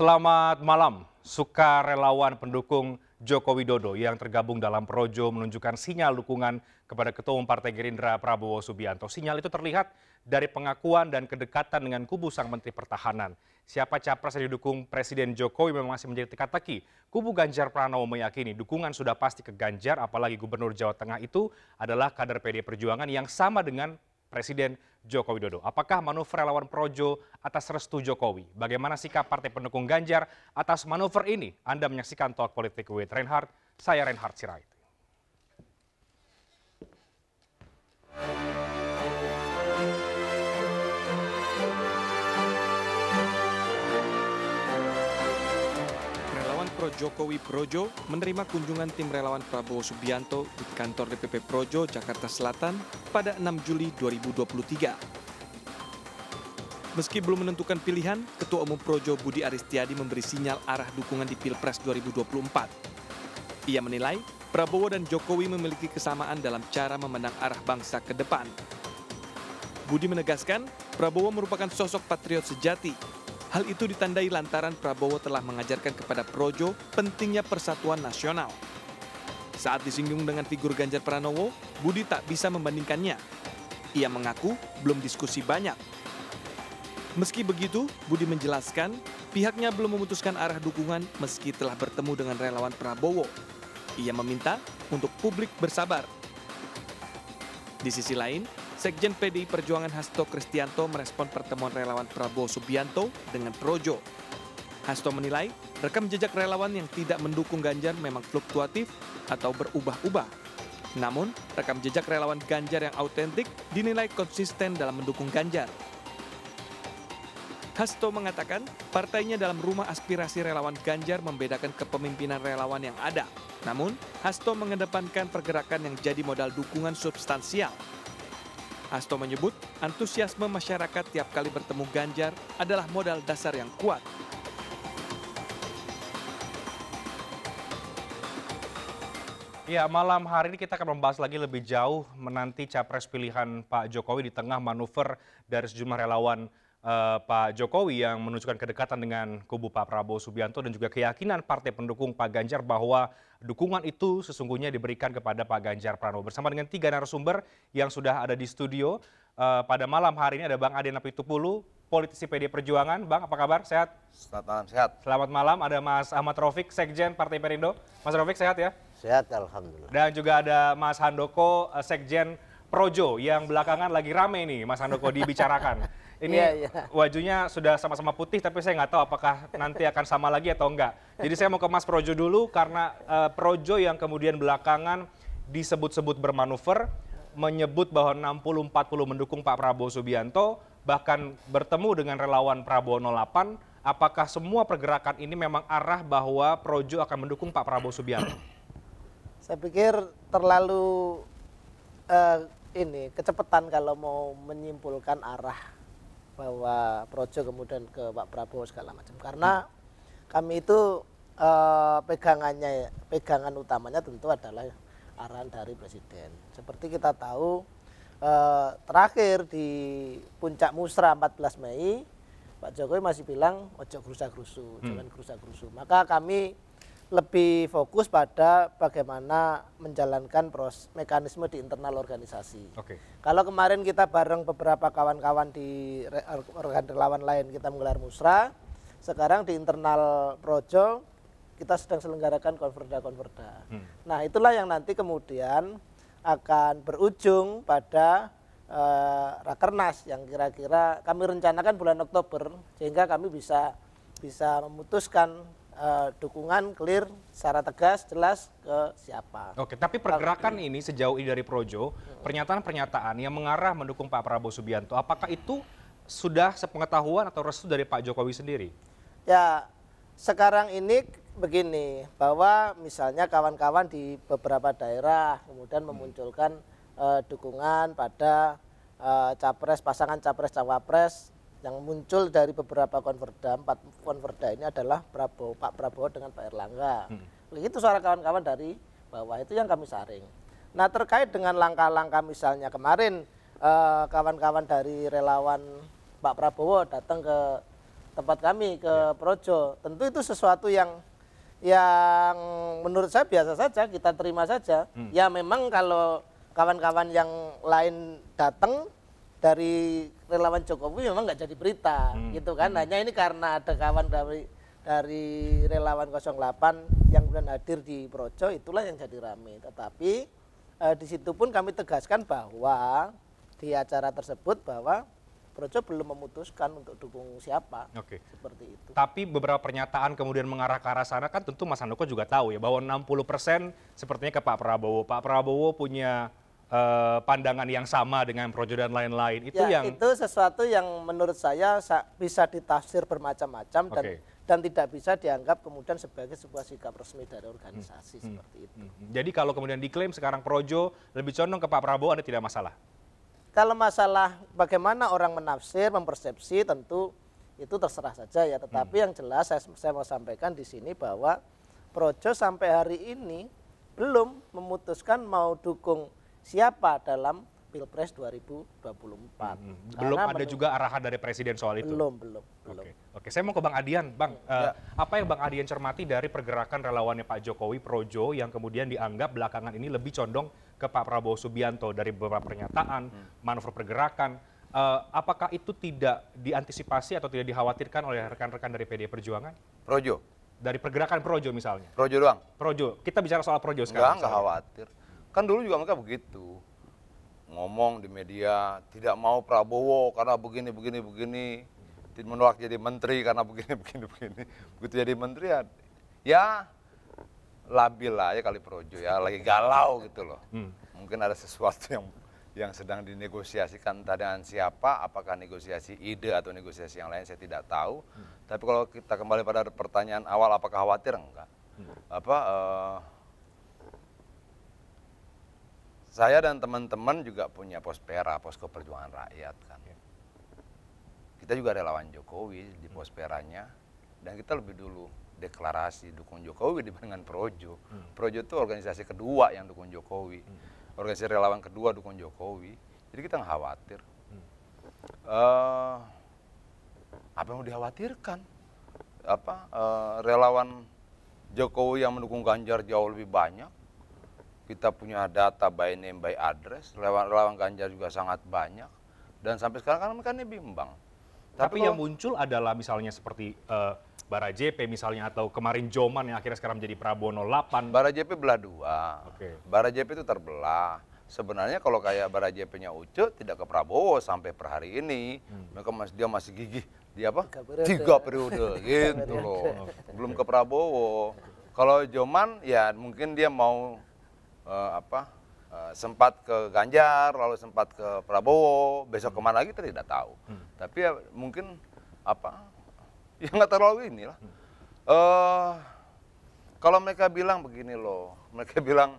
Selamat malam, sukarelawan pendukung Joko Widodo yang tergabung dalam Projo menunjukkan sinyal dukungan kepada Ketua Umum Partai Gerindra Prabowo Subianto. Sinyal itu terlihat dari pengakuan dan kedekatan dengan kubu sang Menteri Pertahanan. Siapa capres yang didukung Presiden Jokowi memang masih menjadi teka-teki. Kubu Ganjar Pranowo meyakini dukungan sudah pasti ke Ganjar, apalagi Gubernur Jawa Tengah itu adalah kader PD Perjuangan yang sama dengan Presiden Joko Widodo. Apakah manuver relawan Projo atas restu Jokowi? Bagaimana sikap partai pendukung Ganjar atas manuver ini? Anda menyaksikan Talk Politik with Reinhardt. Saya Reinhardt Sirait. Projokowi Projo menerima kunjungan tim relawan Prabowo Subianto di kantor DPP Projo, Jakarta Selatan pada 6 Juli 2023. Meski belum menentukan pilihan, Ketua Umum Projo Budi Aristiadi memberi sinyal arah dukungan di Pilpres 2024. Ia menilai Prabowo dan Jokowi memiliki kesamaan dalam cara memenang arah bangsa ke depan. Budi menegaskan, Prabowo merupakan sosok patriot sejati Hal itu ditandai lantaran Prabowo telah mengajarkan kepada Projo pentingnya persatuan nasional. Saat disinggung dengan figur Ganjar Pranowo, Budi tak bisa membandingkannya. Ia mengaku belum diskusi banyak. Meski begitu, Budi menjelaskan pihaknya belum memutuskan arah dukungan meski telah bertemu dengan relawan Prabowo. Ia meminta untuk publik bersabar. Di sisi lain, Sekjen PDI Perjuangan Hasto Kristianto merespon pertemuan relawan Prabowo Subianto dengan Projo. Hasto menilai rekam jejak relawan yang tidak mendukung Ganjar memang fluktuatif atau berubah-ubah. Namun, rekam jejak relawan Ganjar yang autentik dinilai konsisten dalam mendukung Ganjar. Hasto mengatakan partainya dalam rumah aspirasi relawan Ganjar membedakan kepemimpinan relawan yang ada. Namun, Hasto mengedepankan pergerakan yang jadi modal dukungan substansial Hasto menyebut antusiasme masyarakat tiap kali bertemu Ganjar adalah modal dasar yang kuat Ya, malam hari ini kita akan membahas lagi lebih jauh menanti capres pilihan Pak Jokowi di tengah manuver dari sejumlah relawan Eh, Pak Jokowi yang menunjukkan kedekatan dengan kubu Pak Prabowo Subianto dan juga keyakinan partai pendukung Pak Ganjar bahwa dukungan itu sesungguhnya diberikan kepada Pak Ganjar Pranowo. Bersama dengan tiga narasumber yang sudah ada di studio eh, pada malam hari ini ada Bang Aden Apitupulu politisi PD Perjuangan. Bang, apa kabar? Sehat? Selamat malam, sehat. Selamat malam, ada Mas Ahmad Rofik, Sekjen Partai Perindo. Mas Rofik, sehat ya? Sehat, Alhamdulillah. Dan juga ada Mas Handoko, eh, Sekjen Projo yang belakangan lagi rame nih Mas Handoko dibicarakan. Ini yeah, yeah. wajunya sudah sama-sama putih, tapi saya nggak tahu apakah nanti akan sama lagi atau enggak. Jadi saya mau ke Mas Projo dulu, karena uh, Projo yang kemudian belakangan disebut-sebut bermanuver, menyebut bahwa 60-40 mendukung Pak Prabowo Subianto, bahkan bertemu dengan relawan Prabowo 08, apakah semua pergerakan ini memang arah bahwa Projo akan mendukung Pak Prabowo Subianto? Saya pikir terlalu uh, ini kecepatan kalau mau menyimpulkan arah bahwa Projo kemudian ke Pak Prabowo segala macam karena kami itu e, pegangannya pegangan utamanya tentu adalah arahan dari presiden seperti kita tahu e, terakhir di puncak musra 14 Mei Pak Jokowi masih bilang ojo kerusak kerusu hmm. jangan kerusak kerusu maka kami lebih fokus pada bagaimana menjalankan proses mekanisme di internal organisasi. Okay. Kalau kemarin kita bareng beberapa kawan-kawan di organ relawan lain kita menggelar musra, sekarang di internal projo kita sedang selenggarakan konverda-konverda. Hmm. Nah itulah yang nanti kemudian akan berujung pada uh, rakernas yang kira-kira kami rencanakan bulan Oktober sehingga kami bisa bisa memutuskan uh, dukungan clear secara tegas jelas ke siapa. Oke, tapi pergerakan ini sejauh ini dari Projo, pernyataan-pernyataan yang mengarah mendukung Pak Prabowo Subianto, apakah itu sudah sepengetahuan atau restu dari Pak Jokowi sendiri? Ya, sekarang ini begini, bahwa misalnya kawan-kawan di beberapa daerah kemudian memunculkan uh, dukungan pada uh, capres pasangan capres cawapres yang muncul dari beberapa konverda empat konverda ini adalah Prabowo Pak Prabowo dengan Pak Erlangga hmm. itu suara kawan-kawan dari bawah itu yang kami saring nah terkait dengan langkah-langkah misalnya kemarin eh, kawan-kawan dari relawan Pak Prabowo datang ke tempat kami ke ya. Projo tentu itu sesuatu yang yang menurut saya biasa saja kita terima saja hmm. ya memang kalau kawan-kawan yang lain datang dari relawan Jokowi memang nggak jadi berita hmm. gitu kan hanya ini karena ada kawan dari dari relawan 08 yang kemudian hadir di Projo itulah yang jadi rame tetapi eh, di situ pun kami tegaskan bahwa di acara tersebut bahwa Projo belum memutuskan untuk dukung siapa. Oke. Seperti itu. Tapi beberapa pernyataan kemudian mengarah ke arah sana kan tentu Mas Handoko juga tahu ya bahwa 60 persen sepertinya ke Pak Prabowo. Pak Prabowo punya Eh, pandangan yang sama dengan projo dan lain-lain. Itu ya, yang itu sesuatu yang menurut saya bisa ditafsir bermacam-macam dan okay. dan tidak bisa dianggap kemudian sebagai sebuah sikap resmi dari organisasi hmm. seperti hmm. itu. Hmm. Jadi kalau kemudian diklaim sekarang projo lebih condong ke Pak Prabowo Anda tidak masalah. Kalau masalah bagaimana orang menafsir, mempersepsi tentu itu terserah saja ya, tetapi hmm. yang jelas saya, saya mau sampaikan di sini bahwa Projo sampai hari ini belum memutuskan mau dukung siapa dalam Pilpres 2024. Hmm, hmm. Belum ada juga arahan dari Presiden soal itu? Belum, belum. belum. Oke. Oke, saya mau ke Bang Adian. Bang, ya. eh, apa yang Bang Adian cermati dari pergerakan relawannya Pak Jokowi, Projo, yang kemudian dianggap belakangan ini lebih condong ke Pak Prabowo Subianto dari beberapa pernyataan, hmm. manuver pergerakan. Eh, apakah itu tidak diantisipasi atau tidak dikhawatirkan oleh rekan-rekan dari PD Perjuangan? Projo. Dari pergerakan Projo misalnya? Projo doang. Projo. Kita bicara soal Projo sekarang. Enggak, enggak khawatir Kan dulu juga mereka begitu. Ngomong di media, tidak mau Prabowo karena begini, begini, begini. tidak Menolak jadi menteri karena begini, begini, begini. Begitu jadi menteri ya, ya labil lah ya kali Projo ya, lagi galau gitu loh. Hmm. Mungkin ada sesuatu yang yang sedang dinegosiasikan entah dengan siapa, apakah negosiasi ide atau negosiasi yang lain saya tidak tahu. Hmm. Tapi kalau kita kembali pada pertanyaan awal apakah khawatir enggak? Hmm. Apa uh, saya dan teman-teman juga punya Pospera, Posko Perjuangan Rakyat kan. Iya. Kita juga relawan Jokowi hmm. di Posperanya dan kita lebih dulu deklarasi dukung Jokowi dibandingkan Projo. Hmm. Projo itu organisasi kedua yang dukung Jokowi. Hmm. Organisasi relawan kedua dukung Jokowi. Jadi kita nggak khawatir. Uh, apa yang mau dikhawatirkan? Apa uh, relawan Jokowi yang mendukung Ganjar jauh lebih banyak kita punya data by name by address lewat relawan Ganjar juga sangat banyak dan sampai sekarang kan mereka bimbang tapi, tapi kalau, yang muncul adalah misalnya seperti uh, Bara JP misalnya atau kemarin Joman yang akhirnya sekarang menjadi Prabowo 8 Bara JP belah dua okay. Bara JP itu terbelah sebenarnya kalau kayak Bara JP-nya Ucu tidak ke Prabowo sampai per hari ini hmm. mereka masih dia masih gigih di apa tiga periode, tiga periode gitu loh belum ke Prabowo kalau Joman ya mungkin dia mau uh, apa uh, sempat ke Ganjar, lalu sempat ke Prabowo, besok hmm. kemana lagi kita tidak tahu. Hmm. Tapi ya mungkin apa ya nggak terlalu inilah. Uh, kalau mereka bilang begini loh, mereka bilang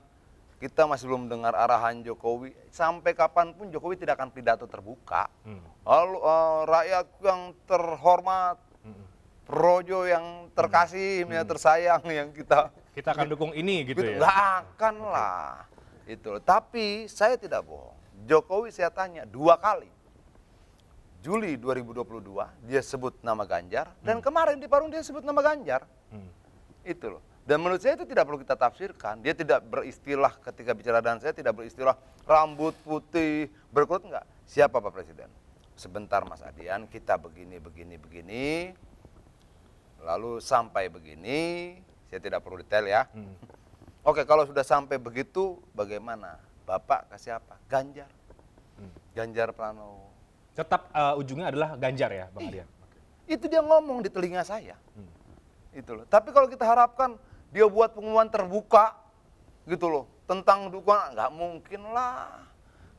kita masih belum dengar arahan Jokowi. Sampai kapanpun Jokowi tidak akan pidato terbuka. Hmm. Lalu uh, rakyat yang terhormat, hmm. projo yang terkasih, hmm. yang tersayang, yang kita kita akan dukung ini gitu, gitu ya? Nggak akan lah. Itu. Tapi saya tidak bohong. Jokowi saya tanya dua kali. Juli 2022 dia sebut nama Ganjar hmm. dan kemarin di Parung dia sebut nama Ganjar. Hmm. Itu loh. Dan menurut saya itu tidak perlu kita tafsirkan. Dia tidak beristilah ketika bicara dan saya tidak beristilah rambut putih, berkerut enggak. Siapa Pak Presiden? Sebentar Mas Adian, kita begini begini begini lalu sampai begini saya tidak perlu detail ya. Hmm. Oke, kalau sudah sampai begitu, bagaimana? Bapak kasih apa? Ganjar. Hmm. Ganjar Pranowo. Tetap uh, ujungnya adalah Ganjar ya, Bang iya. Okay. Itu dia ngomong di telinga saya. Hmm. Itu loh. Tapi kalau kita harapkan dia buat pengumuman terbuka, gitu loh, tentang dukungan, nggak mungkin lah.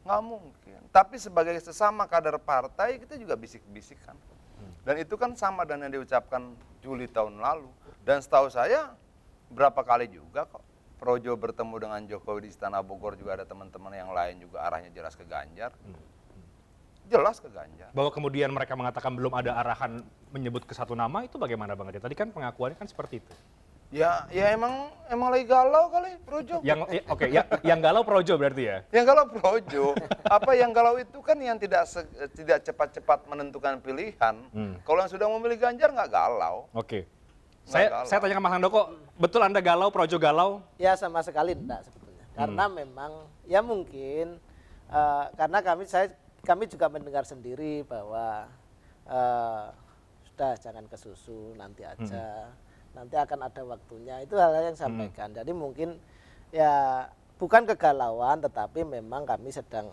Nggak mungkin. Tapi sebagai sesama kader partai, kita juga bisik-bisikan. Hmm. Dan itu kan sama dengan yang diucapkan Juli tahun lalu. Dan setahu saya, berapa kali juga kok. Projo bertemu dengan Jokowi di Istana Bogor juga ada teman-teman yang lain juga arahnya jelas ke Ganjar. Hmm, hmm. Jelas ke Ganjar. Bahwa kemudian mereka mengatakan belum ada arahan menyebut ke satu nama itu bagaimana Bang Adi Tadi kan pengakuannya kan seperti itu. Ya, ya emang emang lagi galau kali Projo. Yang ya, oke, okay, ya, yang galau Projo berarti ya. Yang galau Projo. Apa yang galau itu kan yang tidak se, tidak cepat-cepat menentukan pilihan. Hmm. Kalau yang sudah memilih Ganjar nggak galau. Oke. Okay saya saya tanya ke Mas Handoko, betul Anda galau, projo galau? Ya sama sekali enggak sebetulnya. Hmm. Karena hmm. memang ya mungkin uh, karena kami saya kami juga mendengar sendiri bahwa uh, sudah jangan ke susu nanti hmm. aja. Hmm. Nanti akan ada waktunya. Itu hal-hal yang hmm. sampaikan. Hmm. Jadi mungkin ya bukan kegalauan tetapi memang kami sedang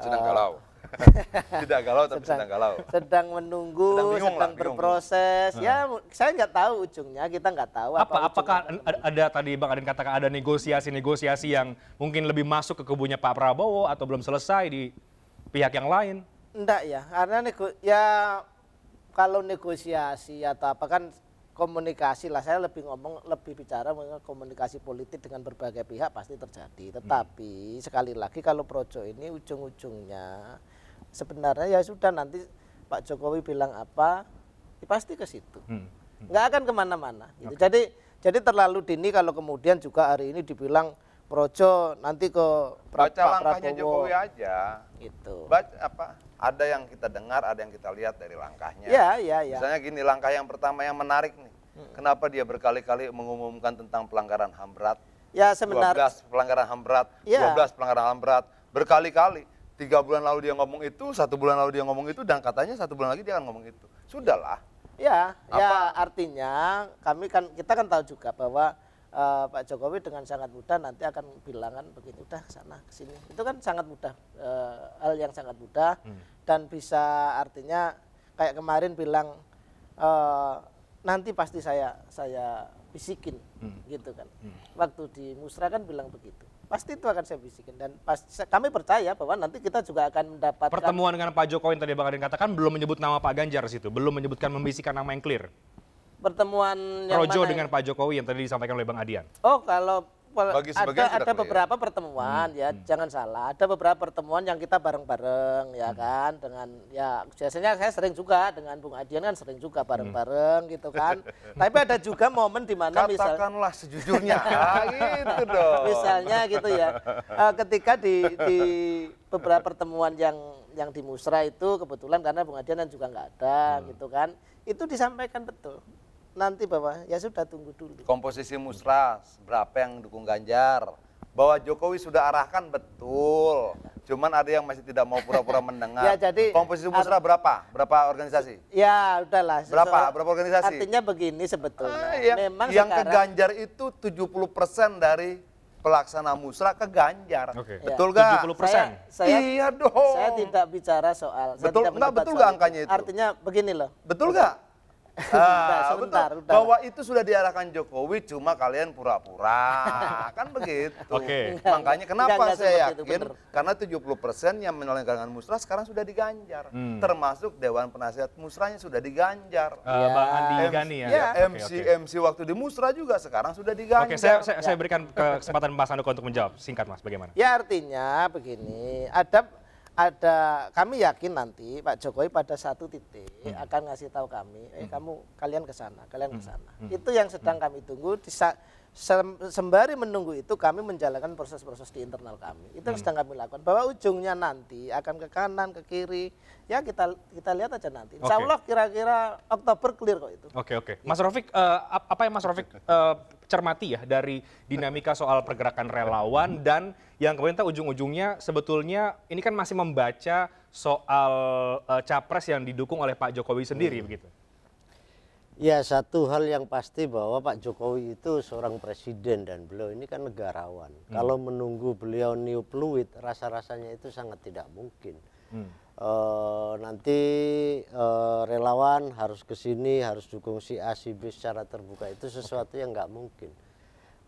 sedang uh, galau eh, tidak galau tapi sedang, sedang galau. Sedang menunggu, sedang, sedang lah, berproses. Bingung. Nah. Ya, saya nggak tahu ujungnya, kita nggak tahu. Apa? apa apakah ada, ada tadi Bang Adin katakan ada negosiasi-negosiasi yang mungkin lebih masuk ke kubunya Pak Prabowo atau belum selesai di pihak yang lain? Enggak ya, karena nego ya kalau negosiasi atau apa kan komunikasi lah saya lebih ngomong lebih bicara mengenai komunikasi politik dengan berbagai pihak pasti terjadi hmm. tetapi hmm. sekali lagi kalau projo ini ujung-ujungnya sebenarnya ya sudah nanti Pak Jokowi bilang apa, ya pasti ke situ. Hmm. hmm. Nggak akan kemana-mana. Gitu. Okay. Jadi jadi terlalu dini kalau kemudian juga hari ini dibilang Projo nanti ke pra Baca Pak Prabowo. Jokowi aja. Itu. apa? Ada yang kita dengar, ada yang kita lihat dari langkahnya. Ya, ya, ya. Misalnya gini langkah yang pertama yang menarik nih. Hmm. Kenapa dia berkali-kali mengumumkan tentang pelanggaran HAM berat? Ya, sebenarnya 12 pelanggaran HAM berat, ya. 12 pelanggaran HAM berat berkali-kali tiga bulan lalu dia ngomong itu, satu bulan lalu dia ngomong itu, dan katanya satu bulan lagi dia akan ngomong itu. Sudahlah. Ya, ya Apa? ya artinya kami kan kita kan tahu juga bahwa uh, Pak Jokowi dengan sangat mudah nanti akan bilangan begini udah sana ke sini. Itu kan sangat mudah uh, hal yang sangat mudah hmm. dan bisa artinya kayak kemarin bilang uh, nanti pasti saya saya bisikin hmm. gitu kan. Hmm. Waktu di musra kan bilang begitu. Pasti itu akan saya bisikin dan pas, kami percaya bahwa nanti kita juga akan mendapatkan pertemuan dengan Pak Jokowi yang tadi Bang Adin katakan belum menyebut nama Pak Ganjar situ, belum menyebutkan membisikkan nama yang clear. Pertemuan yang Projo mana dengan ya? Pak Jokowi yang tadi disampaikan oleh Bang Adian. Oh, kalau bagi ada, ada ya. beberapa pertemuan hmm. ya, hmm. jangan salah. Ada beberapa pertemuan yang kita bareng-bareng ya hmm. kan dengan ya biasanya saya sering juga dengan Bung Adian kan sering juga bareng-bareng hmm. gitu kan. Tapi ada juga momen di mana katakanlah misalnya, sejujurnya ah, gitu dong. Misalnya gitu ya. Eh, ketika di di beberapa pertemuan yang yang di musra itu kebetulan karena Bung Adian kan juga nggak ada hmm. gitu kan. Itu disampaikan betul nanti Bapak, ya sudah tunggu dulu. Komposisi musra, berapa yang dukung Ganjar? Bahwa Jokowi sudah arahkan betul, cuman ada yang masih tidak mau pura-pura mendengar. ya, jadi komposisi musra berapa? Berapa organisasi? Ya, udahlah. Berapa? Berapa organisasi? Artinya begini sebetulnya. Ah, yang Memang yang sekarang, ke Ganjar itu 70% dari pelaksana musra ke Ganjar. Okay. Ya. Betul ya. gak? 70 persen? Saya, saya, iya dong. Saya tidak bicara soal. Betul, saya tidak enggak, betul soal gak angkanya itu? Artinya begini loh. Betul, betul. gak? Ah, sebentar, Sebentar. Bahwa itu sudah diarahkan Jokowi, cuma kalian pura-pura. kan begitu. Okay. Makanya kenapa enggak, enggak saya yakin, itu, tujuh karena 70 persen yang menyelenggarakan musrah sekarang sudah diganjar. Hmm. Termasuk Dewan Penasihat Musrahnya sudah diganjar. Uh, ya. Bang Andi Gani ya? Ya, okay, MC, okay. MC waktu di musrah juga sekarang sudah diganjar. Oke, okay, saya, saya, ya. saya berikan kesempatan Mas Andoko untuk menjawab. Singkat Mas, bagaimana? Ya artinya begini, ada ada kami yakin nanti Pak Jokowi pada satu titik hmm. akan ngasih tahu kami, eh hmm. kamu kalian ke sana, kalian ke hmm. sana. Hmm. Itu yang sedang hmm. kami tunggu. Di sembari menunggu itu kami menjalankan proses-proses di internal kami. Itu yang hmm. sedang kami lakukan. Bahwa ujungnya nanti akan ke kanan, ke kiri, ya kita kita lihat aja nanti. Insya okay. Allah kira-kira Oktober clear kok itu. Oke okay, oke. Okay. Gitu. Mas Rofiq, uh, eh, apa yang Mas Rofiq uh, cermati ya dari dinamika soal pergerakan relawan dan yang kemudian ujung-ujungnya sebetulnya ini kan masih membaca soal uh, capres yang didukung oleh Pak Jokowi sendiri hmm. begitu. Ya satu hal yang pasti bahwa Pak Jokowi itu seorang presiden dan beliau ini kan negarawan. Hmm. Kalau menunggu beliau new fluid, rasa-rasanya itu sangat tidak mungkin. Hmm uh, nanti uh, relawan harus ke sini, harus dukung si A, si B secara terbuka. Itu sesuatu yang nggak mungkin.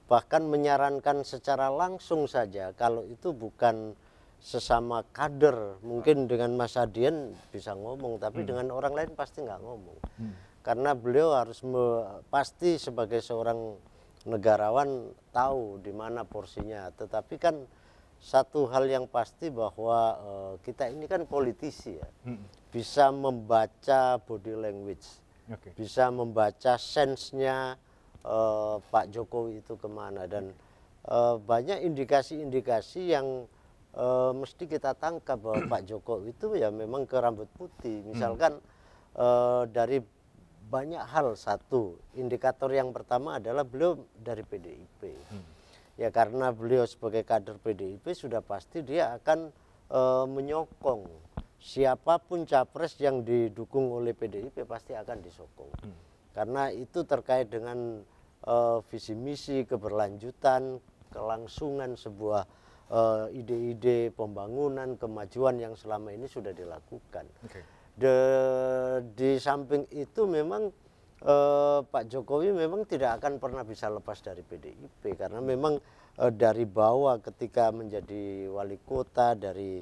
Bahkan menyarankan secara langsung saja, kalau itu bukan sesama kader, mungkin dengan Mas Adian bisa ngomong, tapi hmm. dengan orang lain pasti nggak ngomong. Hmm. Karena beliau harus me, pasti sebagai seorang negarawan tahu di mana porsinya. Tetapi kan satu hal yang pasti bahwa uh, kita ini kan politisi ya, hmm. bisa membaca body language, okay. bisa membaca sensenya uh, Pak Jokowi itu kemana dan uh, banyak indikasi-indikasi yang uh, mesti kita tangkap bahwa Pak Jokowi itu ya memang ke rambut putih, hmm. misalkan hmm. uh, dari banyak hal satu indikator yang pertama adalah belum dari PDIP. Hmm ya karena beliau sebagai kader PDIP sudah pasti dia akan e, menyokong siapapun capres yang didukung oleh PDIP pasti akan disokong hmm. karena itu terkait dengan e, visi misi keberlanjutan kelangsungan sebuah eh, ide-ide pembangunan kemajuan yang selama ini sudah dilakukan. Okay. De, di samping itu memang Eh, Pak Jokowi memang tidak akan pernah bisa lepas dari PDIP karena memang eh, dari bawah ketika menjadi wali kota dari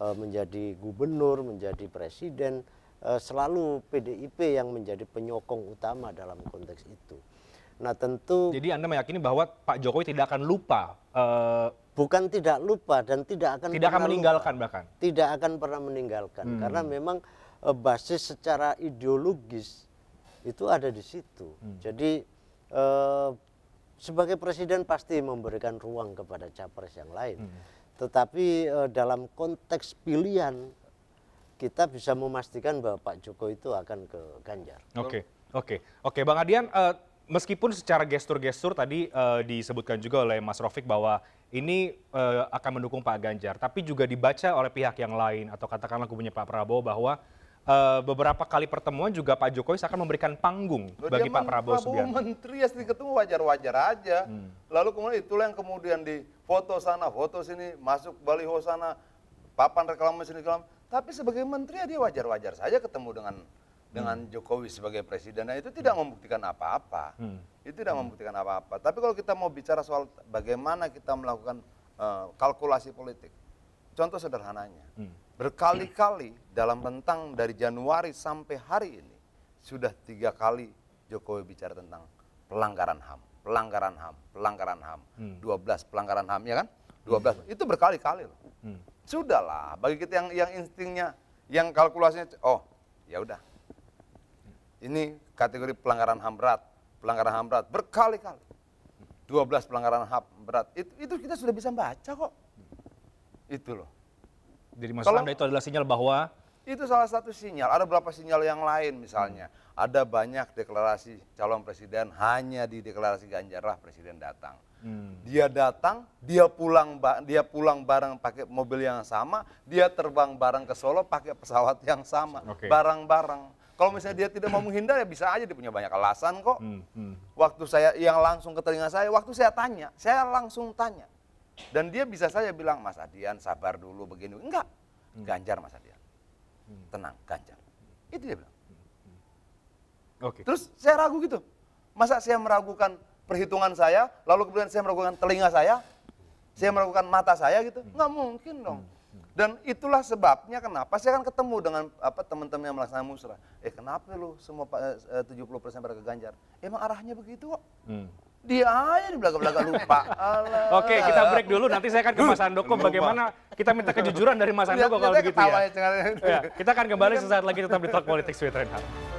eh, menjadi gubernur menjadi presiden eh, selalu PDIP yang menjadi penyokong utama dalam konteks itu. Nah tentu. Jadi anda meyakini bahwa Pak Jokowi tidak akan lupa. Eh, bukan tidak lupa dan tidak akan. Tidak akan meninggalkan lupa. bahkan. Tidak akan pernah meninggalkan hmm. karena memang eh, basis secara ideologis itu ada di situ. Hmm. Jadi e, sebagai presiden pasti memberikan ruang kepada capres yang lain. Hmm. Tetapi e, dalam konteks pilihan kita bisa memastikan bahwa Pak Jokowi itu akan ke Ganjar. Oke, okay. oke, okay. oke, okay. Bang Adian. E, meskipun secara gestur-gestur tadi e, disebutkan juga oleh Mas Rofik bahwa ini e, akan mendukung Pak Ganjar, tapi juga dibaca oleh pihak yang lain atau katakanlah kubunya Pak Prabowo bahwa Eh, beberapa kali pertemuan juga Pak Jokowi akan memberikan panggung Loh, bagi Pak Prabowo Subianto. Menteri ya sedikit ketemu wajar-wajar aja. Hmm. Lalu kemudian itulah yang kemudian di foto sana, foto sini, masuk baliho sana, papan reklamasi sini reklam. Tapi sebagai menteri ya dia wajar-wajar saja ketemu dengan dengan hmm. Jokowi sebagai presiden. Nah itu tidak hmm. membuktikan apa-apa. Hmm. Itu tidak hmm. membuktikan apa-apa. Tapi kalau kita mau bicara soal bagaimana kita melakukan uh, kalkulasi politik, Contoh sederhananya, hmm. berkali-kali dalam rentang dari Januari sampai hari ini sudah tiga kali Jokowi bicara tentang pelanggaran HAM, pelanggaran HAM, pelanggaran HAM, hmm. belas pelanggaran HAM ya kan? Hmm. Dua belas itu berkali-kali loh. Hmm. Sudahlah, bagi kita yang yang instingnya, yang kalkulasinya oh, ya udah. Ini kategori pelanggaran HAM berat, pelanggaran HAM berat berkali-kali. 12 hmm. pelanggaran HAM berat. Itu, itu kita sudah bisa baca kok. Itu loh. Jadi maksud Kalau, Anda itu adalah sinyal bahwa itu salah satu sinyal. Ada berapa sinyal yang lain misalnya. Hmm. Ada banyak deklarasi calon presiden hanya di deklarasi Ganjar lah presiden datang. Hmm. Dia datang, dia pulang dia pulang bareng pakai mobil yang sama, dia terbang bareng ke Solo pakai pesawat yang sama, bareng barang-barang. Kalau misalnya dia tidak mau menghindar ya bisa aja dia punya banyak alasan kok. Hmm. Hmm. Waktu saya yang langsung ke telinga saya, waktu saya tanya, saya langsung tanya, dan dia bisa saja bilang, Mas Adian sabar dulu begini. Enggak, hmm. Ganjar Mas Adian. Hmm. Tenang, Ganjar. Hmm. Itu dia bilang. Oke. Okay. Terus saya ragu gitu. Masa saya meragukan perhitungan saya, lalu kemudian saya meragukan telinga saya, saya meragukan mata saya gitu? Nggak mungkin dong. Dan itulah sebabnya kenapa saya kan ketemu dengan apa teman-teman yang melaksanakan musrah. Eh kenapa lu semua 70% eh, eh, pada ke Ganjar? Emang arahnya begitu kok. Hmm. Dia aja di belakang-belakang lupa. Oke, Oke, kita break dulu. Nanti saya akan ke Mas Andoko bagaimana kita minta kejujuran dari Mas Andoko kalau begitu ya. Ya, ya. Kita akan kembali sesaat lagi tetap di Talk Politics with Reinhardt.